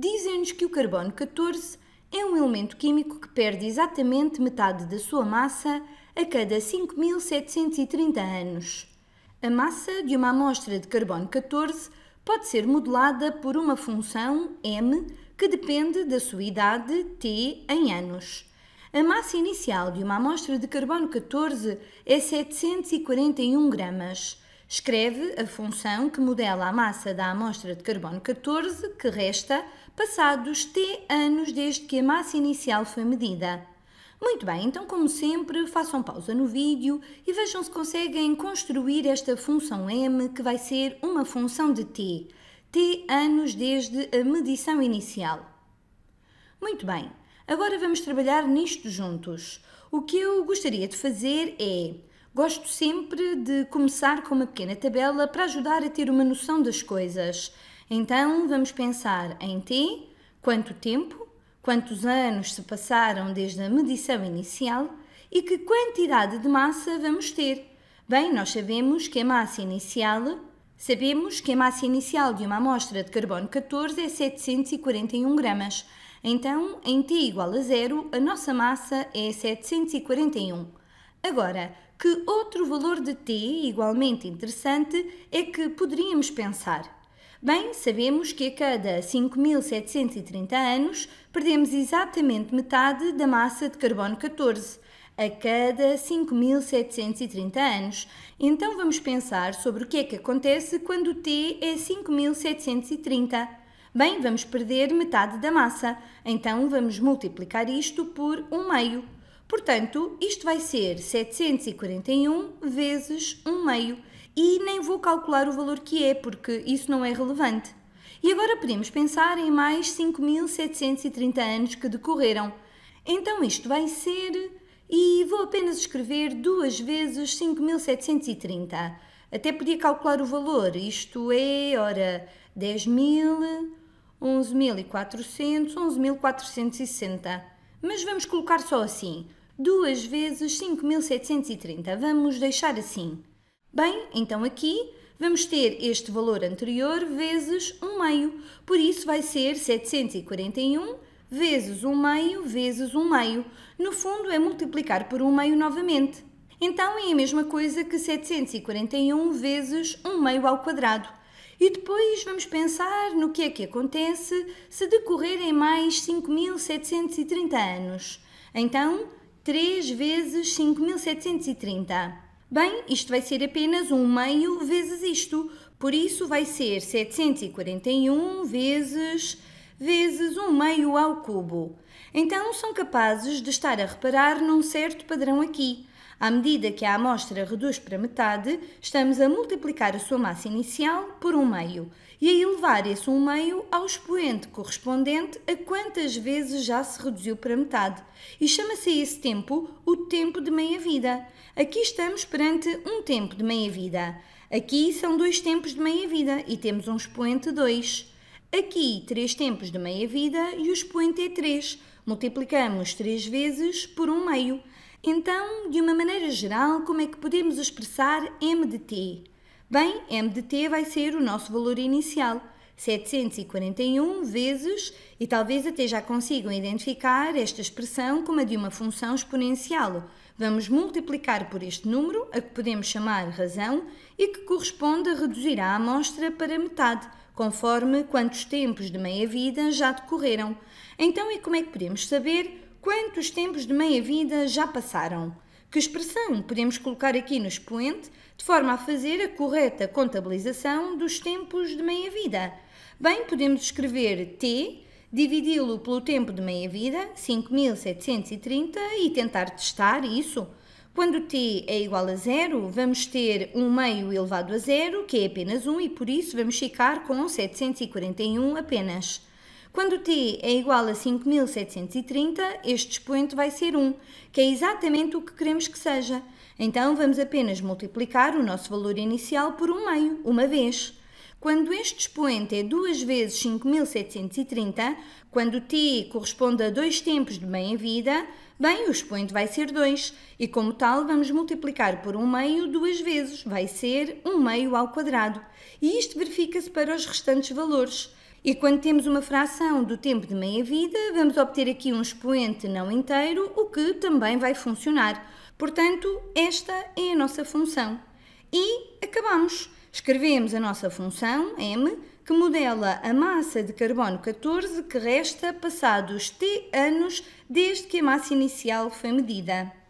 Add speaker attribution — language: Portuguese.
Speaker 1: dizem-nos que o carbono 14 é um elemento químico que perde exatamente metade da sua massa a cada 5.730 anos. A massa de uma amostra de carbono 14 pode ser modelada por uma função m que depende da sua idade t em anos. A massa inicial de uma amostra de carbono 14 é 741 gramas. Escreve a função que modela a massa da amostra de carbono 14 que resta passados T anos desde que a massa inicial foi medida. Muito bem, então, como sempre, façam pausa no vídeo e vejam se conseguem construir esta função m, que vai ser uma função de t, t anos desde a medição inicial. Muito bem, agora vamos trabalhar nisto juntos. O que eu gostaria de fazer é. Gosto sempre de começar com uma pequena tabela para ajudar a ter uma noção das coisas. Então vamos pensar em T, quanto tempo, quantos anos se passaram desde a medição inicial e que quantidade de massa vamos ter. Bem, nós sabemos que a massa inicial Sabemos que a massa inicial de uma amostra de carbono 14 é 741 gramas. Então, em T igual a zero, a nossa massa é 741. Agora, que outro valor de T igualmente interessante é que poderíamos pensar? Bem, sabemos que a cada 5.730 anos perdemos exatamente metade da massa de carbono 14, a cada 5.730 anos. Então vamos pensar sobre o que é que acontece quando o T é 5.730. Bem, vamos perder metade da massa, então vamos multiplicar isto por 1 meio. Portanto, isto vai ser 741 vezes 1 meio. E nem vou calcular o valor que é, porque isso não é relevante. E agora podemos pensar em mais 5.730 anos que decorreram. Então isto vai ser. E vou apenas escrever duas vezes 5.730. Até podia calcular o valor. Isto é, ora, 10.000, 11.400, 11.460. Mas vamos colocar só assim. 2 vezes 5.730. Vamos deixar assim. Bem, então aqui vamos ter este valor anterior vezes 1 meio. Por isso vai ser 741 vezes 1 meio vezes 1 meio. No fundo é multiplicar por 1 meio novamente. Então é a mesma coisa que 741 vezes 1 meio ao quadrado. E depois vamos pensar no que é que acontece se decorrerem mais 5.730 anos. Então, 3 vezes 5730. Bem, isto vai ser apenas 1 meio vezes isto, por isso vai ser 741 vezes vezes um meio ao cubo. Então são capazes de estar a reparar num certo padrão aqui. À medida que a amostra reduz para metade, estamos a multiplicar a sua massa inicial por um meio e a elevar esse um meio ao expoente correspondente a quantas vezes já se reduziu para metade. E chama-se esse tempo o tempo de meia-vida. Aqui estamos perante um tempo de meia-vida. Aqui são dois tempos de meia-vida e temos um expoente 2. Aqui, três tempos de meia-vida e o expoente é 3. Multiplicamos três vezes por um meio. Então, de uma maneira geral, como é que podemos expressar M de T? Bem, M de T vai ser o nosso valor inicial, 741 vezes, e talvez até já consigam identificar esta expressão como a de uma função exponencial. Vamos multiplicar por este número, a que podemos chamar razão, e que corresponde a reduzir a amostra para metade, conforme quantos tempos de meia-vida já decorreram. Então, e como é que podemos saber Quantos tempos de meia-vida já passaram? Que expressão podemos colocar aqui no expoente de forma a fazer a correta contabilização dos tempos de meia-vida? Bem, podemos escrever T, dividi-lo pelo tempo de meia-vida, 5730, e tentar testar isso. Quando t é igual a zero, vamos ter 1 um meio elevado a zero, que é apenas 1, um, e por isso vamos ficar com 741 apenas. Quando t é igual a 5.730, este expoente vai ser 1, que é exatamente o que queremos que seja. Então vamos apenas multiplicar o nosso valor inicial por 1 meio, uma vez. Quando este expoente é 2 vezes 5.730, quando t corresponde a dois tempos de meia-vida, bem, o expoente vai ser 2, e como tal vamos multiplicar por 1 meio duas vezes, vai ser 1 meio ao quadrado. E isto verifica-se para os restantes valores. E quando temos uma fração do tempo de meia-vida, vamos obter aqui um expoente não inteiro, o que também vai funcionar. Portanto, esta é a nossa função. E acabamos. Escrevemos a nossa função, m, que modela a massa de carbono 14 que resta passados t anos desde que a massa inicial foi medida.